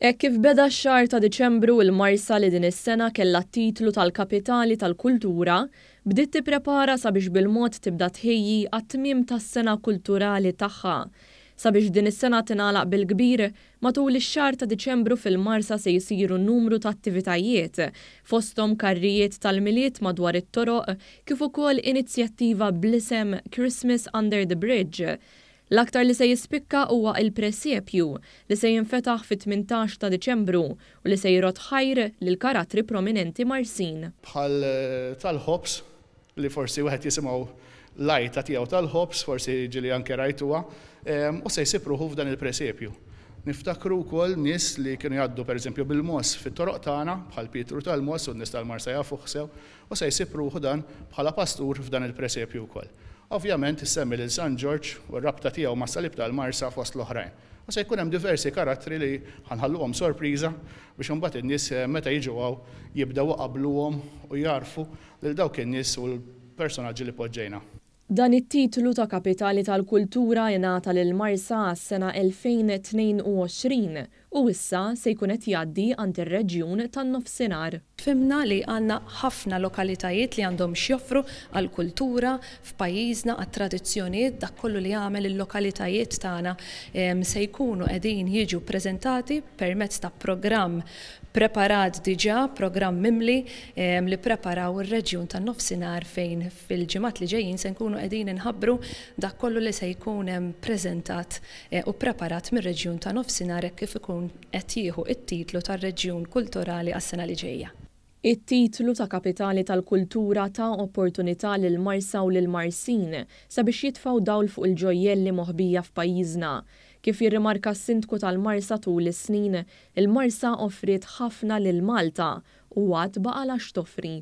E kif beda x-xar ta' Deċembru il-Marsa li din is-sena kella titlu tal-Kapitali tal-Kultura, bdiet tipprepara sabiex bil-mod tibda tħejji għat tmiem tas-sena kulturali tagħha. Sabiex din is-sena tingħalaq bil-kbir, matul ix-xar ta' Deċembru fil-Marsa se jsiru numru ta' attivitajiet, fostom karrijiet tal-miliet madwar it-toroq, kif ukoll inizjattiva blisem Christmas Under the Bridge L-aktar li se jispikka huwa il-presepju li se jinfetaħ fit-18 ta' Deċembru u li se jirot ħajr lil karatri prominenti marsin. Bħal eh, tal-ħobs li forsi wieħed jisimgħu lajta tiegħu tal-ħobs, forsi ġili anke rajtuha, u se jsipruħu f'dan il-presepju. Niftakru wkoll nies li kienu jgħaddu pereżempju bil-mos fit-toroq tagħna bħal Pietru tal-Mos u n-nies tal-Marsa jafuħsew u se jsipruħu dan bħala pastur f'dan il-presepju wkoll. Ovvjament semmi lil San George u r-rabta tiegħu ma' salib tal-Marsa fost l-oħrajn. U se jkun hemm diversi karattri li ħanħalluhom sorpriża biex imbagħad in-nies eh, meta jġu għaw jibdew għom u jarfu l dawk in-nies u l-personaġġi li poġġejna. Dan it-titlu ta' kapitali tal-kultura jenata l Marsa s sena 2022 u issa se jkun qed jgħaddi għand ir-reġjun tan-nofsinhar. Fimna li għandna ħafna lokalitajiet li għandhom xjoffru għal kultura f'pajjiżna għat tradizzjonijiet dak kollu li jagħmel il-lokalitajiet tagħna se jkunu qegħdin jiġu preżentati permezz ta' programm preparat diġà, programm mimli li preparaw ir-reġjun tan-nofsinhar fejn fil-ġimgħat li ġejjin se nkunu qegħdin inħabbru dak kollu li se jkun preżentat eh, u preparat mir-reġjun tan-nofsinhar kif ikun qed jieħu it-titlu tar-Reġjun Kulturali għas-sena li ġejja. It-titlu ta' kapitali tal-kultura ta' opportunità lil Marsa u l Marsin sabiex jitfaw dawl fuq il-ġojjelli moħbija f'pajjiżna. Kif jirrimarka s-sindku tal-Marsa tul is-snin, il-Marsa offrit ħafna lil Malta u għad baqa' toffri.